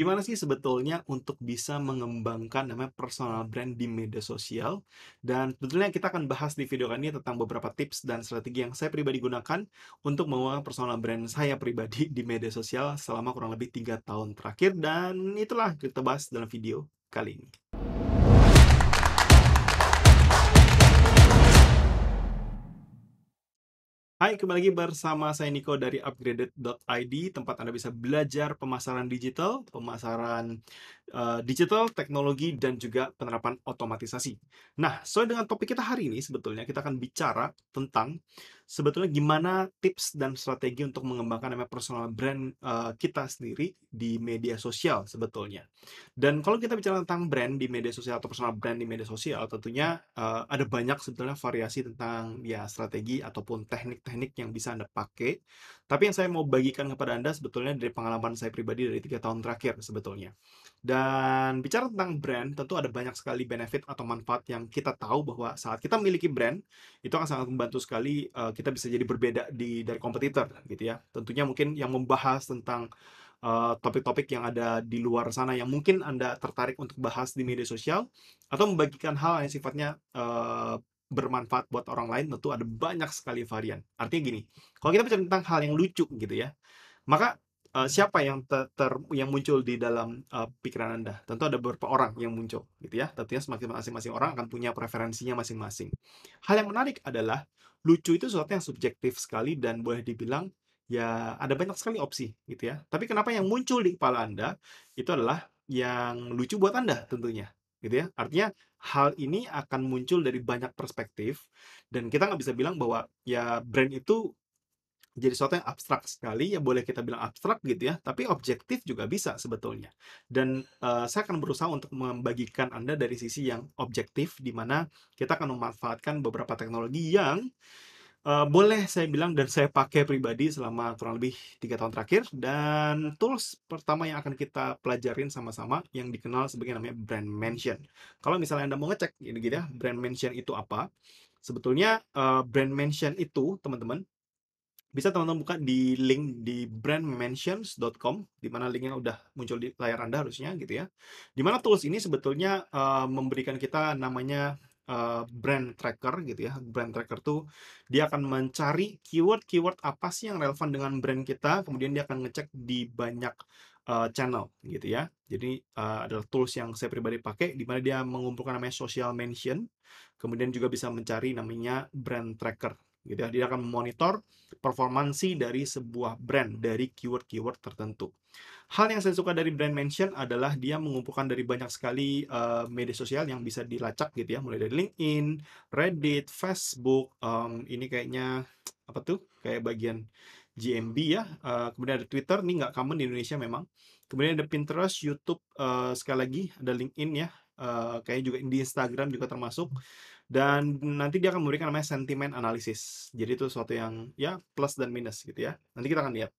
Gimana sih sebetulnya untuk bisa mengembangkan namanya personal brand di media sosial? Dan sebetulnya kita akan bahas di video kali ini tentang beberapa tips dan strategi yang saya pribadi gunakan untuk mengembangkan personal brand saya pribadi di media sosial selama kurang lebih tiga tahun terakhir. Dan itulah kita bahas dalam video kali ini. Hai, kembali lagi bersama saya Niko dari upgraded.id, tempat Anda bisa belajar pemasaran digital, pemasaran Eh, digital, teknologi, dan juga penerapan otomatisasi. Nah, sesuai dengan topik kita hari ini, sebetulnya kita akan bicara tentang sebetulnya gimana tips dan strategi untuk mengembangkan nama personal brand uh, kita sendiri di media sosial sebetulnya. Dan kalau kita bicara tentang brand di media sosial atau personal brand di media sosial, tentunya uh, ada banyak sebetulnya variasi tentang ya strategi ataupun teknik-teknik yang bisa Anda pakai. Tapi yang saya mau bagikan kepada Anda sebetulnya dari pengalaman saya pribadi dari tiga tahun terakhir sebetulnya. Dan bicara tentang brand, tentu ada banyak sekali benefit atau manfaat yang kita tahu bahwa saat kita memiliki brand, itu akan sangat membantu sekali uh, kita bisa jadi berbeda di dari kompetitor gitu ya. Tentunya mungkin yang membahas tentang topik eh, topik-topik yang ada di luar sana yang mungkin Anda tertarik untuk bahas di media sosial atau membagikan hal yang sifatnya uh, bermanfaat buat orang lain tentu ada banyak sekali varian. Artinya gini, kalau kita bicara tentang hal yang lucu gitu ya, maka Eh, siapa yang ter, ter yang muncul di dalam uh, pikiran Anda? Tentu ada beberapa orang yang muncul, gitu ya. Tentunya semakin masing-masing orang akan punya preferensinya masing-masing. Hal yang menarik adalah lucu itu sesuatu yang subjektif sekali dan boleh dibilang ya ada banyak sekali opsi, gitu ya. Tapi kenapa yang muncul di kepala Anda itu adalah yang lucu buat Anda tentunya, gitu ya. Artinya hal ini akan muncul dari banyak perspektif dan kita nggak bisa bilang bahwa ya brand itu jadi sesuatu yang abstrak sekali ya boleh kita bilang abstrak gitu ya tapi objektif juga bisa sebetulnya dan uh, saya akan berusaha untuk membagikan anda dari sisi yang objektif di mana kita akan memanfaatkan beberapa teknologi yang uh, boleh saya bilang dan saya pakai pribadi selama kurang lebih tiga tahun terakhir dan tools pertama yang akan kita pelajarin sama-sama yang dikenal sebagai namanya brand mention. Kalau misalnya anda mau ngecek gitu, gitu ya brand mention itu apa? Sebetulnya uh, brand mention itu teman-teman bisa teman-teman buka di link di brandmentions.com di mana linknya udah muncul di layar Anda harusnya gitu ya. Di mana tools ini sebetulnya uh, memberikan kita namanya uh, brand tracker gitu ya. Brand tracker tuh dia akan mencari keyword-keyword apa sih yang relevan dengan brand kita, kemudian dia akan ngecek di banyak uh, channel gitu ya. Jadi uh, adalah tools yang saya pribadi pakai di mana dia mengumpulkan namanya social mention, kemudian juga bisa mencari namanya brand tracker gitu ya. Dia akan memonitor performansi dari sebuah brand dari keyword-keyword tertentu. Hal yang saya suka dari brand mention adalah dia mengumpulkan dari banyak sekali uh, media sosial yang bisa dilacak gitu ya, mulai dari LinkedIn, Reddit, Facebook, um, ini kayaknya apa tuh? Kayak bagian GMB ya. Uh, kemudian ada Twitter, ini nggak common di Indonesia memang. Kemudian ada Pinterest, YouTube, uh, sekali lagi ada LinkedIn ya. Uh, kayaknya juga di Instagram juga termasuk dan nanti dia akan memberikan namanya sentimen analisis. Jadi itu sesuatu yang ya plus dan minus gitu ya. Nanti kita akan lihat.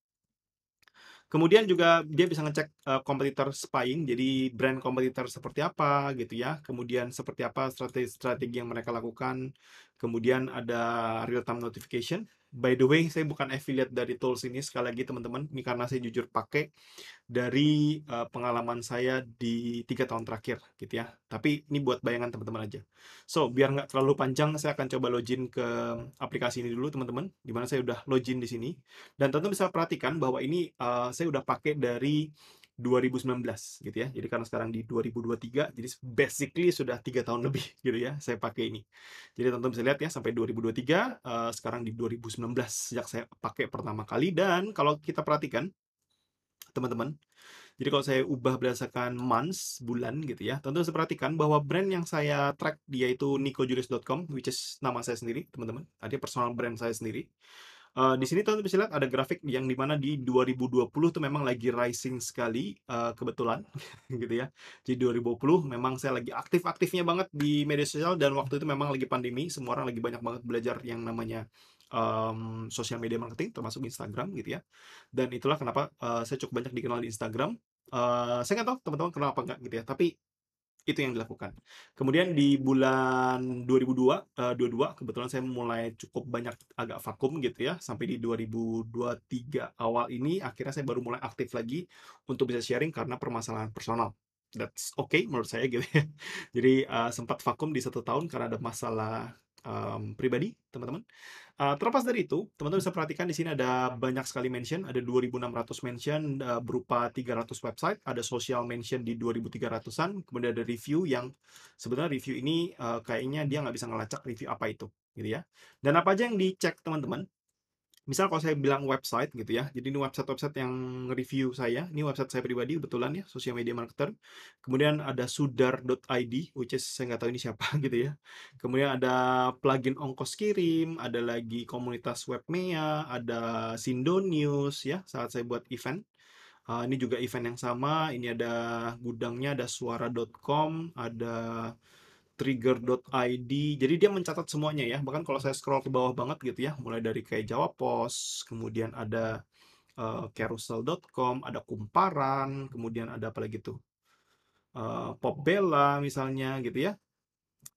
Kemudian juga dia bisa ngecek uh, kompetitor spying, jadi brand kompetitor seperti apa gitu ya. Kemudian seperti apa strategi-strategi yang mereka lakukan. Kemudian ada real time notification By the way, saya bukan affiliate dari tools ini sekali lagi teman-teman, ini karena saya jujur pakai dari uh, pengalaman saya di tiga tahun terakhir gitu ya. Tapi ini buat bayangan teman-teman aja. So, biar nggak terlalu panjang, saya akan coba login ke aplikasi ini dulu teman-teman, Dimana saya udah login di sini. Dan tentu bisa perhatikan bahwa ini uh, saya udah pakai dari 2019 gitu ya. Jadi karena sekarang di 2023, jadi basically sudah tiga tahun lebih gitu ya saya pakai ini. Jadi teman bisa lihat ya sampai 2023, uh, eh, sekarang di 2019 sejak saya pakai pertama kali dan kalau kita perhatikan teman-teman. Jadi kalau saya ubah berdasarkan months, bulan gitu ya, tentu saya perhatikan bahwa brand yang saya track dia itu nicojuris.com which is nama saya sendiri, teman-teman. Artinya nah, personal brand saya sendiri. Uh, di sini teman-teman bisa lihat ada grafik yang dimana di 2020 tuh memang lagi rising sekali uh, kebetulan gitu ya. Jadi 2020 memang saya lagi aktif-aktifnya banget di media sosial dan waktu itu memang lagi pandemi, semua orang lagi banyak banget belajar yang namanya um, mmm, sosial media marketing termasuk Instagram gitu ya. Dan itulah kenapa uh, saya cukup banyak dikenal di Instagram. Uh, saya nggak tahu teman-teman kenal apa nggak gitu ya, tapi itu yang dilakukan. Kemudian di bulan 2002, uh, 22 kebetulan saya mulai cukup banyak agak vakum gitu ya sampai di 2023 awal ini akhirnya saya baru mulai aktif lagi untuk bisa sharing karena permasalahan personal. That's okay menurut saya gitu ya. Jadi uh, sempat vakum di satu tahun karena ada masalah um, pribadi, teman-teman. Uh, terlepas dari itu, teman-teman bisa perhatikan di sini ada banyak sekali mention, ada 2.600 mention uh, berupa 300 website, ada social mention di 2.300-an, kemudian ada review yang sebenarnya review ini uh, kayaknya dia nggak bisa ngelacak review apa itu, gitu ya. Dan apa aja yang dicek, teman-teman? misal kalau saya bilang website gitu ya, jadi ini website-website yang review saya, ini website saya pribadi kebetulan ya, social media marketer. Kemudian ada sudar.id, which is saya nggak tahu ini siapa gitu ya. Kemudian ada plugin ongkos kirim, ada lagi komunitas webmea, ada Sindo News ya, saat saya buat event. Uh, ini juga event yang sama, ini ada gudangnya, ada suara.com, ada trigger.id jadi dia mencatat semuanya ya bahkan kalau saya scroll ke bawah banget gitu ya mulai dari kayak Jawa Pos kemudian ada uh, eh, carousel.com ada kumparan kemudian ada apa lagi tuh uh, Popbella misalnya gitu ya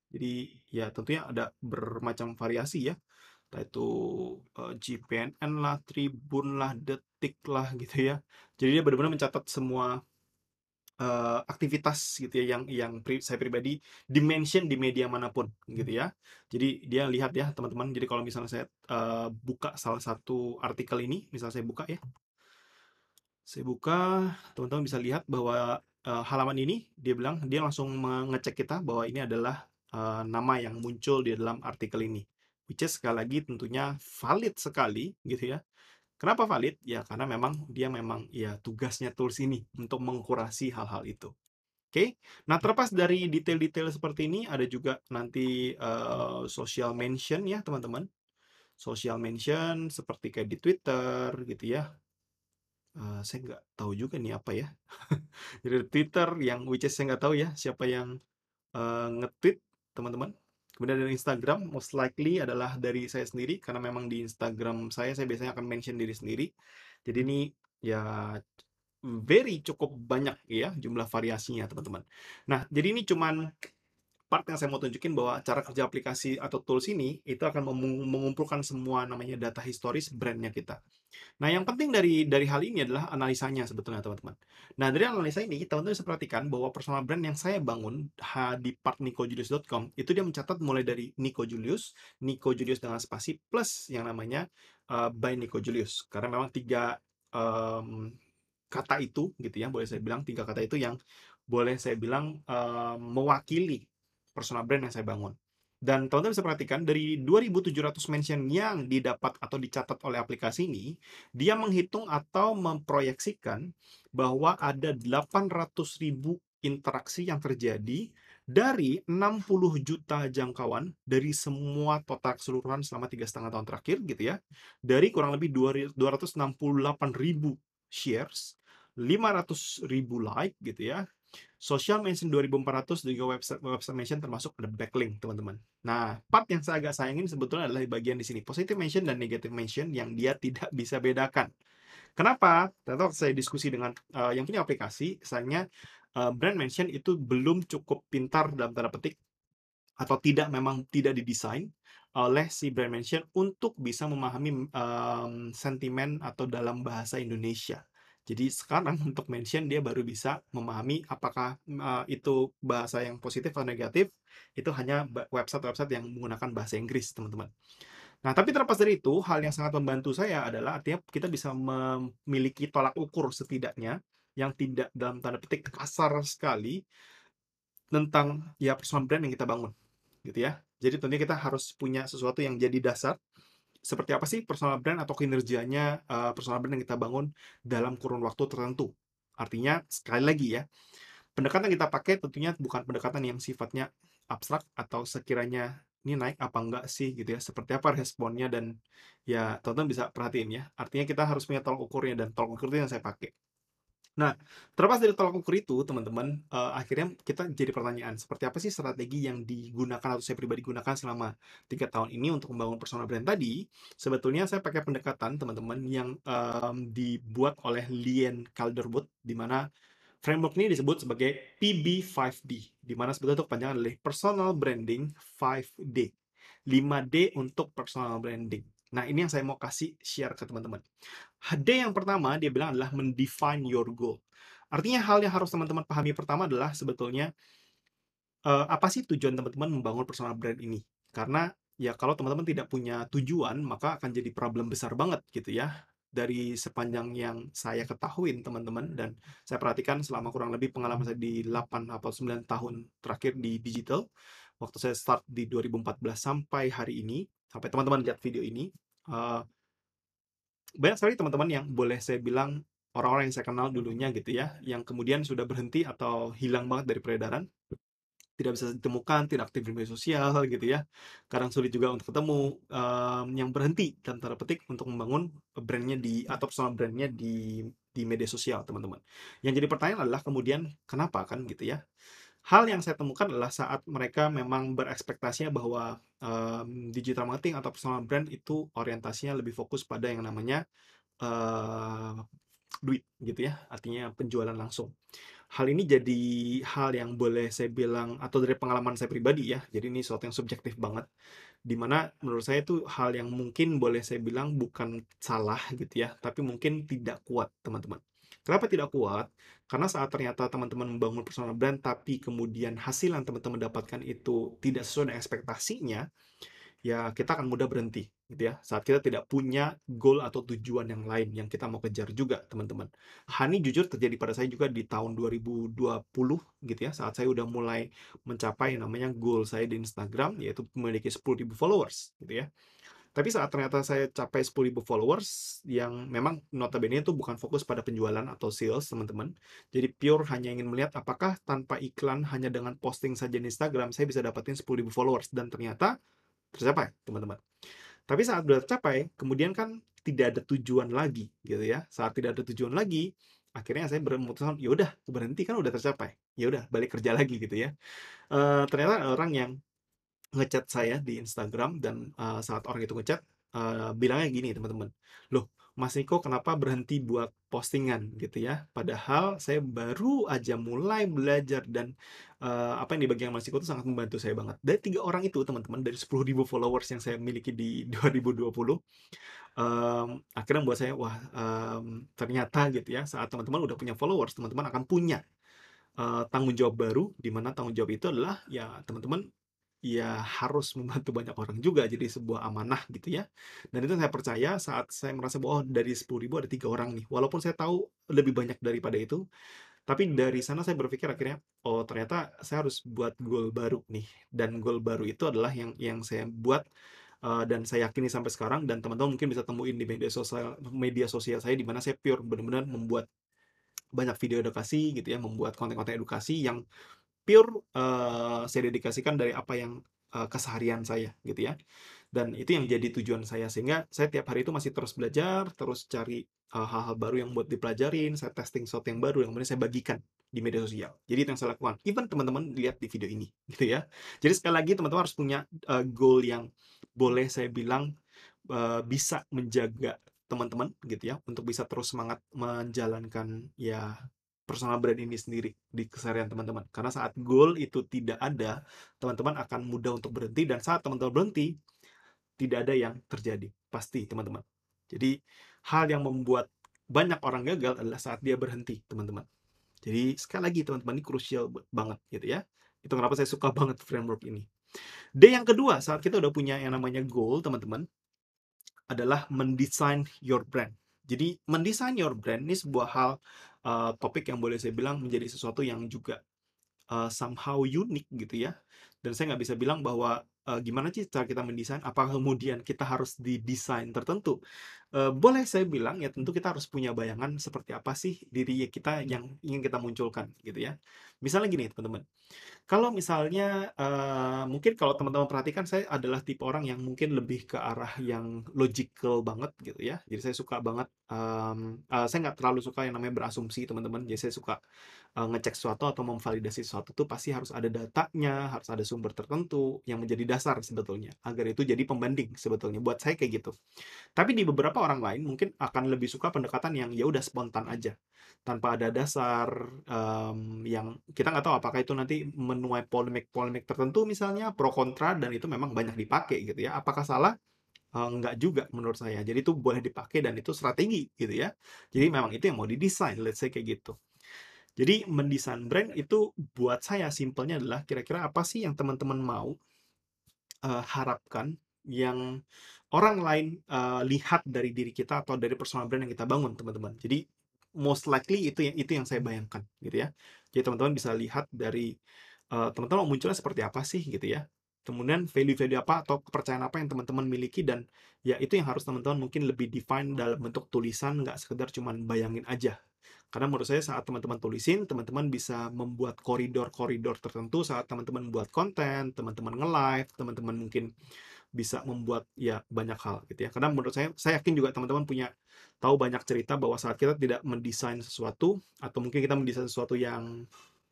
jadi ya tentunya ada bermacam variasi ya entah itu uh, eh, GPNN lah, Tribun lah, Detik lah gitu ya. Jadi dia benar-benar mencatat semua uh, aktivitas gitu ya yang yang pri, saya pribadi dimension di media manapun gitu ya. Jadi dia lihat ya teman-teman. Jadi kalau misalnya saya uh, buka salah satu artikel ini, misalnya saya buka ya, saya buka teman-teman bisa lihat bahwa uh, halaman ini dia bilang dia langsung mengecek kita bahwa ini adalah uh, nama yang muncul di dalam artikel ini. Which is sekali lagi tentunya valid sekali gitu ya. Kenapa valid? Ya karena memang dia memang ya tugasnya tools ini untuk mengkurasi hal-hal itu. Oke, okay? nah terlepas dari detail-detail seperti ini, ada juga nanti uh, social mention ya teman-teman. Social mention seperti kayak di Twitter gitu ya. Uh, saya nggak tahu juga nih apa ya. Jadi Twitter yang which is saya nggak tahu ya siapa yang uh, nge-tweet teman-teman. Kemudian dari Instagram, most likely adalah dari saya sendiri, karena memang di Instagram saya, saya biasanya akan mention diri sendiri. Jadi ini ya very cukup banyak ya jumlah variasinya teman-teman. Nah, jadi ini cuman part yang saya mau tunjukin bahwa cara kerja aplikasi atau tools ini itu akan mengumpulkan semua namanya data historis brandnya kita. Nah, yang penting dari dari hal ini adalah analisanya sebetulnya, teman-teman. Nah, dari analisa ini, teman-teman bisa perhatikan bahwa personal brand yang saya bangun di part nicojulius.com itu dia mencatat mulai dari Nico Julius, Nico Julius dengan spasi plus yang namanya uh, by Nico Julius. Karena memang tiga um, kata itu gitu ya, boleh saya bilang tiga kata itu yang boleh saya bilang um, mewakili personal brand yang saya bangun. Dan teman-teman bisa perhatikan dari 2.700 mention yang didapat atau dicatat oleh aplikasi ini, dia menghitung atau memproyeksikan bahwa ada 800.000 interaksi yang terjadi dari 60 juta jangkauan dari semua total keseluruhan selama tiga setengah tahun terakhir gitu ya. Dari kurang lebih 268 ribu shares, 500 ribu like gitu ya, Social Mention 2400 juga website website mention termasuk ada backlink, teman-teman. Nah, part yang saya agak sayangin sebetulnya adalah di bagian di sini, positive mention dan negative mention yang dia tidak bisa bedakan. Kenapa? Tentu saya diskusi dengan uh, yang punya aplikasi, misalnya uh, brand mention itu belum cukup pintar dalam tanda petik atau tidak memang tidak didesain oleh si brand mention untuk bisa memahami um, sentimen atau dalam bahasa Indonesia jadi sekarang untuk mention dia baru bisa memahami apakah uh, itu bahasa yang positif atau negatif. Itu hanya website-website yang menggunakan bahasa Inggris, teman-teman. Nah, tapi terlepas dari itu, hal yang sangat membantu saya adalah artinya kita bisa memiliki tolak ukur setidaknya yang tidak dalam tanda petik kasar sekali tentang ya personal brand yang kita bangun gitu ya. Jadi tentunya kita harus punya sesuatu yang jadi dasar seperti apa sih personal brand atau kinerjanya uh, personal brand yang kita bangun dalam kurun waktu tertentu. Artinya sekali lagi ya, pendekatan yang kita pakai tentunya bukan pendekatan yang sifatnya abstrak atau sekiranya ini naik apa enggak sih gitu ya seperti apa responnya dan ya teman bisa perhatiin ya artinya kita harus punya tolak ukurnya dan tolak ukur yang saya pakai Nah, terlepas dari tolak ukur itu, teman-teman, uh, akhirnya kita jadi pertanyaan, seperti apa sih strategi yang digunakan atau saya pribadi gunakan selama tiga tahun ini untuk membangun personal brand tadi? Sebetulnya saya pakai pendekatan, teman-teman, yang um, dibuat oleh Lien Calderwood, di mana framework ini disebut sebagai PB5D, di mana sebetulnya itu kepanjangan dari Personal Branding 5D. 5D untuk personal branding. Nah, ini yang saya mau kasih share ke teman-teman. HD yang pertama dia bilang adalah mendefine your goal. Artinya hal yang harus teman-teman pahami pertama adalah sebetulnya uh, apa sih tujuan teman-teman membangun personal brand ini? Karena ya kalau teman-teman tidak punya tujuan maka akan jadi problem besar banget gitu ya. Dari sepanjang yang saya ketahui teman-teman dan saya perhatikan selama kurang lebih pengalaman saya di 8 atau 9 tahun terakhir di digital waktu saya start di 2014 sampai hari ini sampai teman-teman lihat video ini uh, banyak sekali teman-teman yang boleh saya bilang orang-orang yang saya kenal dulunya gitu ya, hmm. yang kemudian sudah berhenti atau hilang banget dari peredaran, tidak bisa ditemukan, tidak aktif di media sosial gitu ya. Kadang sulit juga untuk ketemu um, yang berhenti dan tanda petik untuk membangun brandnya di atau personal brandnya di di media sosial teman-teman. Yang jadi pertanyaan adalah kemudian kenapa kan gitu ya. Hal yang saya temukan adalah saat mereka memang berekspektasinya bahwa um, digital marketing atau personal brand itu orientasinya lebih fokus pada yang namanya uh, duit gitu ya artinya penjualan langsung hal ini jadi hal yang boleh saya bilang atau dari pengalaman saya pribadi ya jadi ini sesuatu yang subjektif banget dimana menurut saya itu hal yang mungkin boleh saya bilang bukan salah gitu ya tapi mungkin tidak kuat teman-teman kenapa tidak kuat karena saat ternyata teman-teman membangun personal brand, tapi kemudian hasil yang teman-teman dapatkan itu tidak sesuai dengan ekspektasinya, ya kita akan mudah berhenti gitu ya saat kita tidak punya goal atau tujuan yang lain yang kita mau kejar juga teman-teman Hani jujur terjadi pada saya juga di tahun 2020 gitu ya saat saya udah mulai mencapai namanya goal saya di Instagram yaitu memiliki 10.000 followers gitu ya tapi saat ternyata saya capai 10.000 followers yang memang notabene itu bukan fokus pada penjualan atau sales, teman-teman. Jadi pure hanya ingin melihat apakah tanpa iklan hanya dengan posting saja di Instagram saya bisa dapatin 10.000 followers dan ternyata tercapai, teman-teman. Tapi saat sudah tercapai, kemudian kan tidak ada tujuan lagi, gitu ya. Saat tidak ada tujuan lagi, akhirnya saya memutuskan ya udah berhenti kan udah tercapai Yaudah balik kerja lagi gitu ya e, ternyata orang yang ngechat saya di Instagram dan uh, saat orang itu ngechat uh, bilangnya gini teman-teman loh Mas Niko kenapa berhenti buat postingan gitu ya padahal saya baru aja mulai belajar dan uh, apa yang di bagian Mas Niko itu sangat membantu saya banget dari tiga orang itu teman-teman dari 10.000 followers yang saya miliki di 2020 um, akhirnya buat saya wah um, ternyata gitu ya saat teman-teman udah punya followers teman-teman akan punya Uh, tanggung jawab baru di mana tanggung jawab itu adalah ya teman-teman ya harus membantu banyak orang juga jadi sebuah amanah gitu ya dan itu saya percaya saat saya merasa bahwa oh, dari 10 ribu ada tiga orang nih walaupun saya tahu lebih banyak daripada itu tapi dari sana saya berpikir akhirnya oh ternyata saya harus buat goal baru nih dan goal baru itu adalah yang yang saya buat uh, dan saya yakini sampai sekarang dan teman-teman mungkin bisa temuin di media sosial media sosial saya di mana saya pure benar-benar membuat banyak video edukasi gitu ya membuat konten-konten edukasi yang pure uh, saya dedikasikan dari apa yang uh, keseharian saya gitu ya dan itu yang jadi tujuan saya sehingga saya tiap hari itu masih terus belajar terus cari eh, hal-hal uh, baru yang buat dipelajarin saya testing shot yang baru yang kemudian saya bagikan di media sosial. Jadi itu yang saya lakukan. Even teman-teman lihat di video ini, gitu ya. Jadi sekali lagi teman-teman harus punya uh, goal yang boleh saya bilang uh, bisa menjaga teman-teman, gitu ya, untuk bisa terus semangat menjalankan ya personal brand ini sendiri di keseharian teman-teman. Karena saat goal itu tidak ada, teman-teman akan mudah untuk berhenti dan saat teman-teman berhenti tidak ada yang terjadi. Pasti, teman-teman. Jadi, hal yang membuat banyak orang gagal adalah saat dia berhenti, teman-teman. Jadi, sekali lagi teman-teman ini krusial banget gitu ya. Itu kenapa saya suka banget framework ini. D yang kedua, saat kita udah punya yang namanya goal, teman-teman, adalah mendesain your brand. Jadi, mendesain your brand ini sebuah hal uh, topik yang boleh saya bilang menjadi sesuatu yang juga uh, somehow unik gitu ya. Dan saya nggak bisa bilang bahwa uh, gimana sih cara kita mendesain, apakah kemudian kita harus didesain tertentu. Uh, boleh saya bilang ya tentu kita harus punya bayangan seperti apa sih diri kita yang ingin kita munculkan gitu ya. Misalnya gini teman-teman, kalau misalnya uh, mungkin kalau teman-teman perhatikan saya adalah tipe orang yang mungkin lebih ke arah yang logical banget gitu ya. Jadi saya suka banget Um, uh, saya nggak terlalu suka yang namanya berasumsi teman-teman jadi saya suka uh, ngecek sesuatu atau memvalidasi sesuatu tuh pasti harus ada datanya harus ada sumber tertentu yang menjadi dasar sebetulnya agar itu jadi pembanding sebetulnya buat saya kayak gitu tapi di beberapa orang lain mungkin akan lebih suka pendekatan yang ya udah spontan aja tanpa ada dasar um, yang kita nggak tahu apakah itu nanti menuai polemik-polemik tertentu misalnya pro kontra dan itu memang banyak dipakai gitu ya apakah salah nggak eh, enggak juga menurut saya. Jadi itu boleh dipakai dan itu strategi gitu ya. Jadi memang itu yang mau didesain, let's say kayak gitu. Jadi mendesain brand itu buat saya simpelnya adalah kira-kira apa sih yang teman-teman mau, uh, harapkan, yang orang lain, uh, lihat dari diri kita atau dari personal brand yang kita bangun teman-teman. Jadi most likely itu yang itu yang saya bayangkan gitu ya. Jadi teman-teman bisa lihat dari, teman teman-teman munculnya seperti apa sih gitu ya kemudian value-value apa atau kepercayaan apa yang teman-teman miliki dan ya itu yang harus teman-teman mungkin lebih define hmm. dalam bentuk tulisan nggak sekedar cuman bayangin aja karena menurut saya saat teman-teman tulisin teman-teman bisa membuat koridor-koridor tertentu saat teman-teman buat konten teman-teman nge-live teman-teman mungkin bisa membuat ya banyak hal gitu ya karena menurut saya saya yakin juga teman-teman punya tahu banyak cerita bahwa saat kita tidak mendesain sesuatu atau mungkin kita mendesain sesuatu yang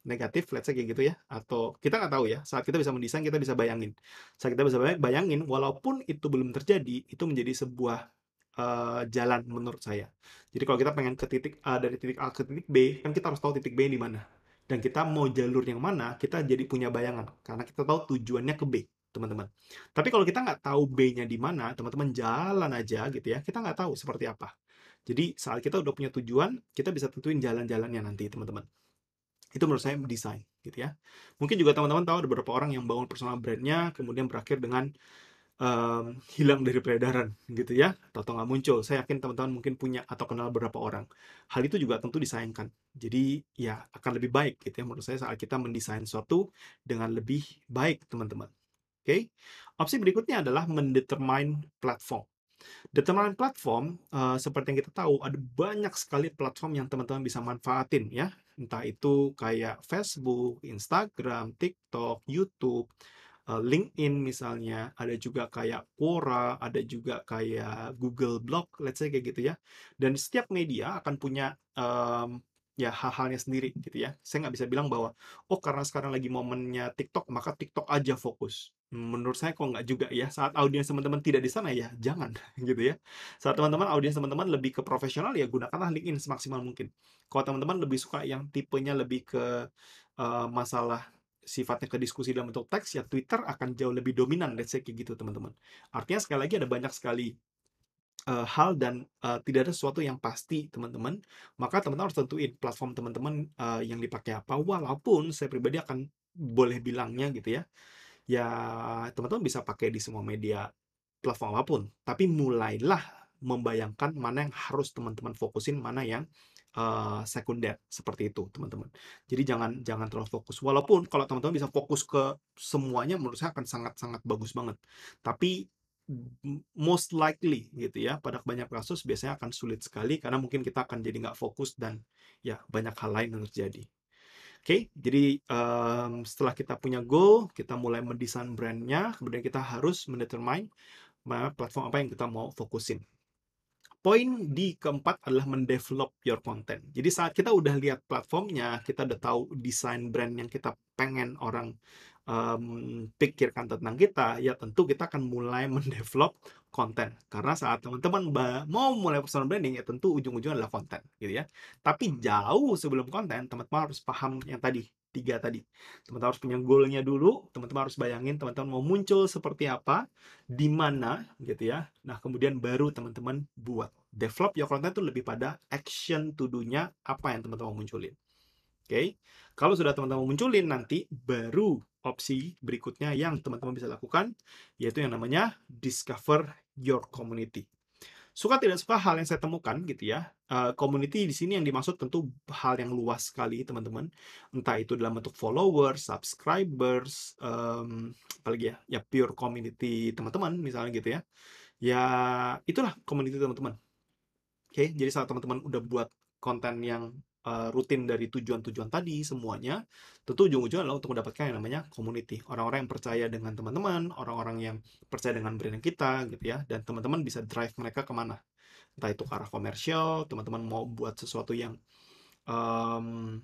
negatif, let's say kayak gitu ya, atau kita nggak tahu ya, saat kita bisa mendesain, kita bisa bayangin. Saat kita bisa bayangin, walaupun itu belum terjadi, itu menjadi sebuah uh, jalan menurut saya. Jadi kalau kita pengen ke titik A dari titik A ke titik B, kan kita harus tahu titik B di mana. Dan kita mau jalur yang mana, kita jadi punya bayangan. Karena kita tahu tujuannya ke B, teman-teman. Tapi kalau kita nggak tahu B-nya di mana, teman-teman jalan aja gitu ya, kita nggak tahu seperti apa. Jadi saat kita udah punya tujuan, kita bisa tentuin jalan-jalannya nanti, teman-teman itu menurut saya desain gitu ya mungkin juga teman-teman tahu ada beberapa orang yang bangun personal brandnya kemudian berakhir dengan um, hilang dari peredaran gitu ya atau nggak muncul saya yakin teman-teman mungkin punya atau kenal beberapa orang hal itu juga tentu disayangkan jadi ya akan lebih baik gitu ya menurut saya saat kita mendesain suatu dengan lebih baik teman-teman oke okay? opsi berikutnya adalah mendetermine platform Determinan platform, uh, seperti yang kita tahu, ada banyak sekali platform yang teman-teman bisa manfaatin ya entah itu kayak Facebook, Instagram, TikTok, YouTube, eh, LinkedIn misalnya, ada juga kayak Quora, ada juga kayak Google Blog, let's say kayak gitu ya. Dan setiap media akan punya um, ya hal-halnya sendiri gitu ya. Saya nggak bisa bilang bahwa oh karena sekarang lagi momennya TikTok maka TikTok aja fokus menurut saya kok nggak juga ya saat audiens teman-teman tidak di sana ya jangan gitu ya saat teman-teman audiens teman-teman lebih ke profesional ya gunakanlah LinkedIn semaksimal mungkin kalau teman-teman lebih suka yang tipenya lebih ke uh, masalah sifatnya ke diskusi dalam bentuk teks ya Twitter akan jauh lebih dominan let's say kayak gitu teman-teman artinya sekali lagi ada banyak sekali uh, hal dan uh, tidak ada sesuatu yang pasti teman-teman maka teman-teman harus tentuin platform teman-teman uh, yang dipakai apa walaupun saya pribadi akan boleh bilangnya gitu ya ya teman-teman bisa pakai di semua media platform apapun. Tapi mulailah membayangkan mana yang harus teman-teman fokusin, mana yang uh, sekunder seperti itu, teman-teman. Jadi jangan jangan terlalu fokus. Walaupun kalau teman-teman bisa fokus ke semuanya, menurut saya akan sangat-sangat bagus banget. Tapi most likely gitu ya pada banyak kasus biasanya akan sulit sekali karena mungkin kita akan jadi nggak fokus dan ya banyak hal lain yang terjadi okay? jadi um, setelah kita punya goal kita mulai mendesain brandnya kemudian kita harus mendetermine platform apa yang kita mau fokusin poin di keempat adalah mendevelop your content. Jadi saat kita udah lihat platformnya, kita udah tahu desain brand yang kita pengen orang um, pikirkan tentang kita, ya tentu kita akan mulai mendevelop konten. Karena saat teman-teman mau mulai personal branding, ya tentu ujung-ujungnya adalah konten, gitu ya. Tapi hmm. jauh sebelum konten, teman-teman harus paham yang tadi, tiga tadi. Teman-teman harus punya goalnya dulu, teman-teman harus bayangin teman-teman mau muncul seperti apa, di mana, gitu ya. Nah, kemudian baru teman-teman buat. Develop your content itu lebih pada action to do-nya, apa yang teman-teman mau munculin okay? kalau sudah teman-teman munculin nanti baru opsi berikutnya yang teman-teman bisa lakukan yaitu yang namanya discover your community suka tidak suka hal yang saya temukan gitu ya eh, community di sini yang dimaksud tentu hal yang luas sekali teman-teman entah itu dalam bentuk followers subscribers um, apalagi ya ya pure community teman-teman misalnya gitu ya ya itulah community teman-teman oke okay? jadi saat teman-teman udah buat konten yang Eh, rutin dari tujuan-tujuan tadi semuanya tentu ujung-ujungnya adalah untuk mendapatkan yang namanya community orang-orang yang percaya dengan teman-teman orang-orang yang percaya dengan brand kita gitu ya dan teman-teman bisa drive mereka kemana entah itu ke arah komersial teman-teman mau buat sesuatu yang um,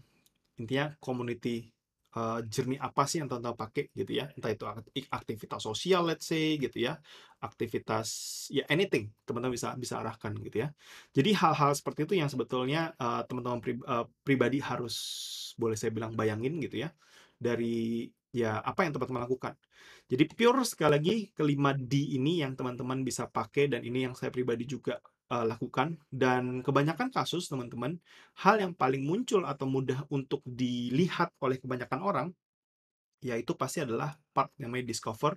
intinya community Eh, jernih apa sih yang tonton pakai gitu ya entah itu aktivitas sosial let's say gitu ya aktivitas ya anything teman-teman bisa bisa arahkan gitu ya jadi hal-hal seperti itu yang sebetulnya uh, teman-teman pri, uh, eh, pribadi harus boleh saya bilang bayangin gitu ya dari ya apa yang teman-teman lakukan. Jadi pure sekali lagi kelima D ini yang teman-teman bisa pakai dan ini yang saya pribadi juga uh, lakukan dan kebanyakan kasus teman-teman hal yang paling muncul atau mudah untuk dilihat oleh kebanyakan orang yaitu pasti adalah part yang namanya discover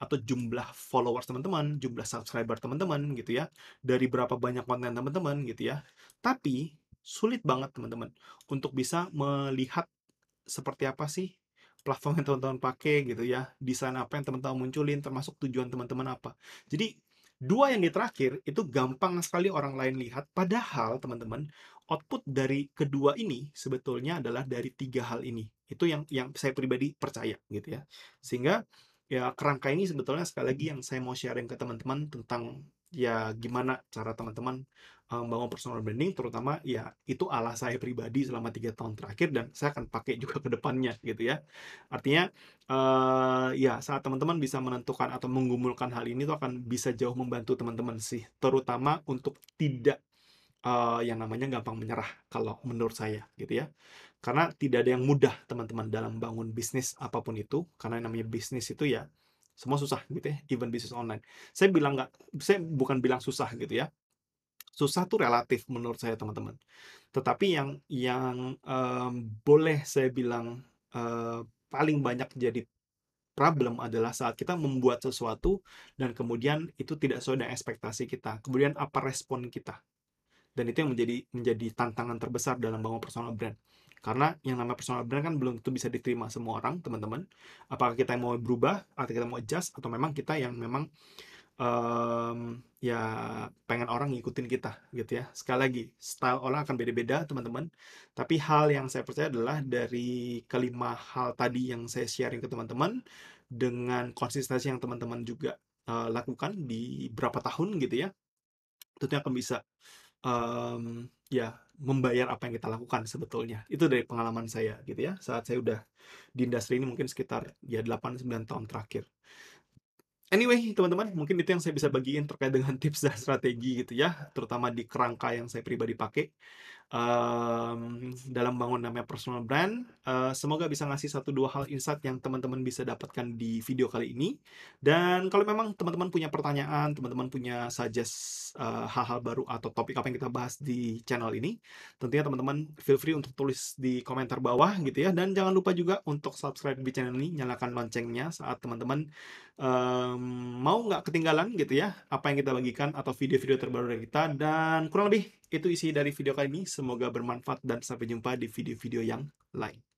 atau jumlah followers teman-teman, jumlah subscriber teman-teman gitu ya. Dari berapa banyak konten teman-teman gitu ya. Tapi sulit banget teman-teman untuk bisa melihat seperti apa sih platform yang teman-teman pakai gitu ya, desain apa yang teman-teman munculin, termasuk tujuan teman-teman apa. Jadi Dua yang di terakhir itu gampang sekali orang lain lihat, padahal teman-teman output dari kedua ini sebetulnya adalah dari tiga hal ini. Itu yang yang saya pribadi percaya gitu ya. Sehingga ya kerangka ini sebetulnya sekali lagi yang saya mau sharing ke teman-teman tentang ya gimana cara teman-teman membangun eh, um, personal branding terutama ya itu ala saya pribadi selama tiga tahun terakhir dan saya akan pakai juga ke depannya gitu ya artinya uh, ya saat teman-teman bisa menentukan atau menggumulkan hal ini itu akan bisa jauh membantu teman-teman sih terutama untuk tidak uh, yang namanya gampang menyerah kalau menurut saya gitu ya karena tidak ada yang mudah teman-teman dalam bangun bisnis apapun itu karena yang namanya bisnis itu ya semua susah gitu ya even bisnis online saya bilang nggak saya bukan bilang susah gitu ya susah tuh relatif menurut saya teman-teman tetapi yang yang um, boleh saya bilang uh, paling banyak jadi problem adalah saat kita membuat sesuatu dan kemudian itu tidak sesuai dengan ekspektasi kita kemudian apa respon kita dan itu yang menjadi menjadi tantangan terbesar dalam bangun personal brand karena yang namanya personal brand kan belum tentu bisa diterima semua orang, teman-teman. Apakah kita yang mau berubah, atau kita mau adjust, atau memang kita yang memang um, ya pengen orang ngikutin kita gitu ya. Sekali lagi, style orang akan beda-beda teman-teman. Tapi hal yang saya percaya adalah dari kelima hal tadi yang saya sharing ke teman-teman dengan konsistensi yang teman-teman juga uh, lakukan di berapa tahun gitu ya, tentunya akan bisa um, ya membayar apa yang kita lakukan sebetulnya. Itu dari pengalaman saya gitu ya. Saat saya udah di industri ini mungkin sekitar ya 8 9 tahun terakhir. Anyway, teman-teman, mungkin itu yang saya bisa bagiin terkait dengan tips dan strategi gitu ya, terutama di kerangka yang saya pribadi pakai um, dalam bangun namanya personal brand. Uh, semoga bisa ngasih satu dua hal insight yang teman-teman bisa dapatkan di video kali ini. Dan kalau memang teman-teman punya pertanyaan, teman-teman punya suggest hal-hal uh, baru atau topik apa yang kita bahas di channel ini, tentunya teman-teman feel free untuk tulis di komentar bawah gitu ya. Dan jangan lupa juga untuk subscribe di channel ini, nyalakan loncengnya saat teman-teman um, mau nggak ketinggalan gitu ya apa yang kita bagikan atau video-video terbaru dari kita. Dan kurang lebih itu isi dari video kali ini. Semoga bermanfaat dan sampai jumpa di video-video yang lain.